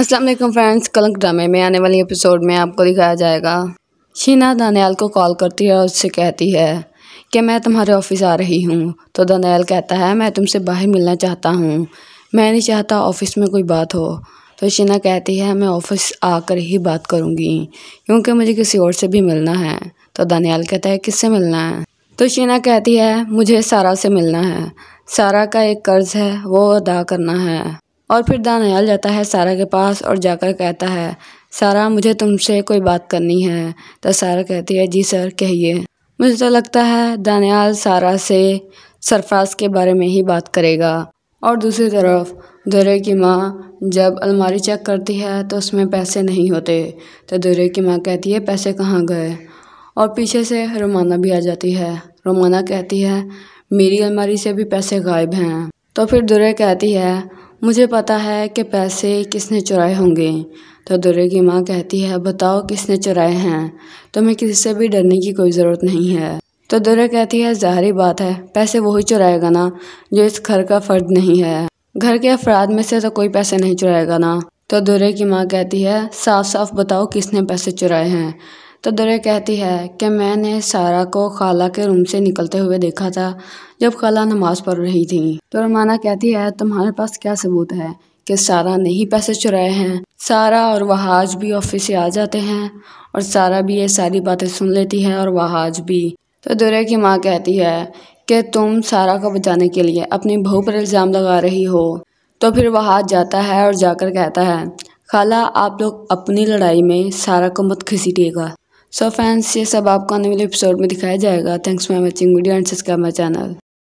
अस्सलाम वालेकुम फ्रेंड्स कलंक ड्रामे में आने वाली एपिसोड में आपको दिखाया जाएगा शीना दानियाल को कॉल करती है और उससे कहती है कि मैं तुम्हारे ऑफिस आ रही हूँ तो दानियाल कहता है मैं तुमसे बाहर मिलना चाहता हूँ मैं नहीं चाहता ऑफिस में कोई बात हो तो शीना कहती है मैं ऑफिस आकर ही बात करूँगी क्योंकि मुझे किसी और से भी मिलना है तो दानियाल कहता है किससे मिलना है तो शीना कहती है मुझे सारा से मिलना है सारा का एक कर्ज़ है वो अदा करना है और फिर दानयाल जाता है सारा के पास और जाकर कहता है सारा मुझे तुमसे कोई बात करनी है तो सारा कहती है जी सर कहिए मुझे तो लगता है दानयाल सारा से सरफराज के बारे में ही बात करेगा और दूसरी तरफ दुरे की माँ जब अलमारी चेक करती है तो उसमें पैसे नहीं होते तो दुरे की माँ कहती है पैसे कहाँ गए और पीछे से रोमाना भी आ जाती है रोमाना कहती है मेरी अलमारी से भी पैसे गायब हैं तो फिर दुरे कहती है मुझे पता है कि पैसे किसने चुराए होंगे तो दुर्रे की माँ कहती है बताओ किसने चुराए हैं तुम्हें तो किसी से भी डरने की कोई ज़रूरत नहीं है तो दुर्रे कहती है ज़ाहरी बात है पैसे वही चुराएगा ना जो इस घर का फ़र्द नहीं है घर के अफराद में से तो कोई पैसे नहीं चुराएगा ना तो दुर्रे की माँ कहती है साफ साफ बताओ किसने पैसे चुराए हैं तो दरिया कहती है कि मैंने सारा को खाला के रूम से निकलते हुए देखा था जब खाला नमाज़ पढ़ रही थी तो रमाना कहती है तुम्हारे पास क्या सबूत है कि सारा ने ही पैसे चुराए हैं सारा और वहाज भी ऑफिस से आ जाते हैं और सारा भी ये सारी बातें सुन लेती है और वहाज भी तो दुरे की माँ कहती है कि तुम सारा को बचाने के लिए अपनी बहू पर इल्ज़ाम लगा रही हो तो फिर वहाज जाता है और जाकर कहता है खाला आप लोग अपनी लड़ाई में सारा को मत खिसीटिएगा सो फ्रेंड्स ये सब आपको आने वाले एपिसोड में दिखाया जाएगा thanks for watching video and subscribe my channel